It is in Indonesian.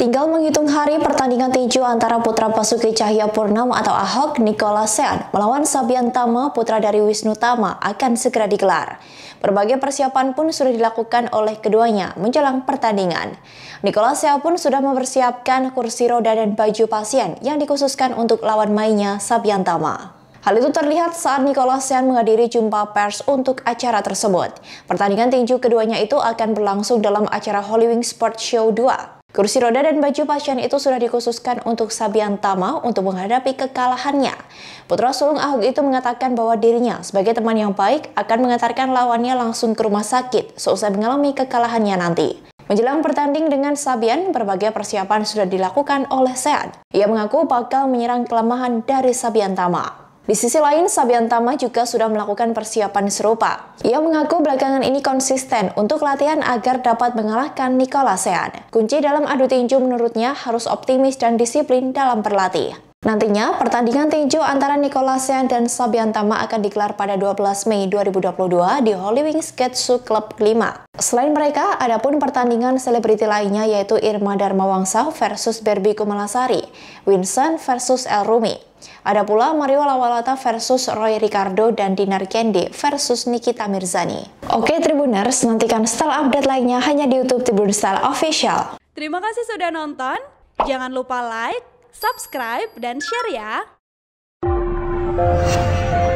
Tinggal menghitung hari pertandingan tinju antara putra Pasuki Cahya Purnama atau Ahok Nikola Sean melawan Sabian Tama putra dari Wisnu Tama akan segera digelar. Berbagai persiapan pun sudah dilakukan oleh keduanya menjelang pertandingan. Nikola Sean pun sudah mempersiapkan kursi roda dan baju pasien yang dikhususkan untuk lawan mainnya Sabian Tama. Hal itu terlihat saat Nikola Sean menghadiri jumpa pers untuk acara tersebut. Pertandingan tinju keduanya itu akan berlangsung dalam acara Hollywood Sports Sport Show 2 Kursi roda dan baju pasien itu sudah dikhususkan untuk Sabian Tama untuk menghadapi kekalahannya. Putra sulung Ahok itu mengatakan bahwa dirinya sebagai teman yang baik akan mengantarkan lawannya langsung ke rumah sakit seusai mengalami kekalahannya nanti. Menjelang pertanding dengan Sabian, berbagai persiapan sudah dilakukan oleh Sean. Ia mengaku bakal menyerang kelemahan dari Sabian Tama. Di sisi lain, Sabian Tama juga sudah melakukan persiapan serupa. Ia mengaku belakangan ini konsisten untuk latihan agar dapat mengalahkan Nicola Sean. Kunci dalam adu tinju menurutnya harus optimis dan disiplin dalam berlatih. Nantinya, pertandingan tinju antara Nicola Sean dan Sabian Tama akan digelar pada 12 Mei 2022 di Holy Wings Ketsu Club 5. Selain mereka, ada pun pertandingan selebriti lainnya yaitu Irma Darmawangsa versus Berbi Kumalasari, Winston versus El Rumi, ada pula Mario Lawalata versus Roy Ricardo dan Dinar Kendi versus Nikita Mirzani. Oke Tribuners, nantikan style update lainnya hanya di YouTube Tribun Style Official. Terima kasih sudah nonton. Jangan lupa like, subscribe, dan share ya.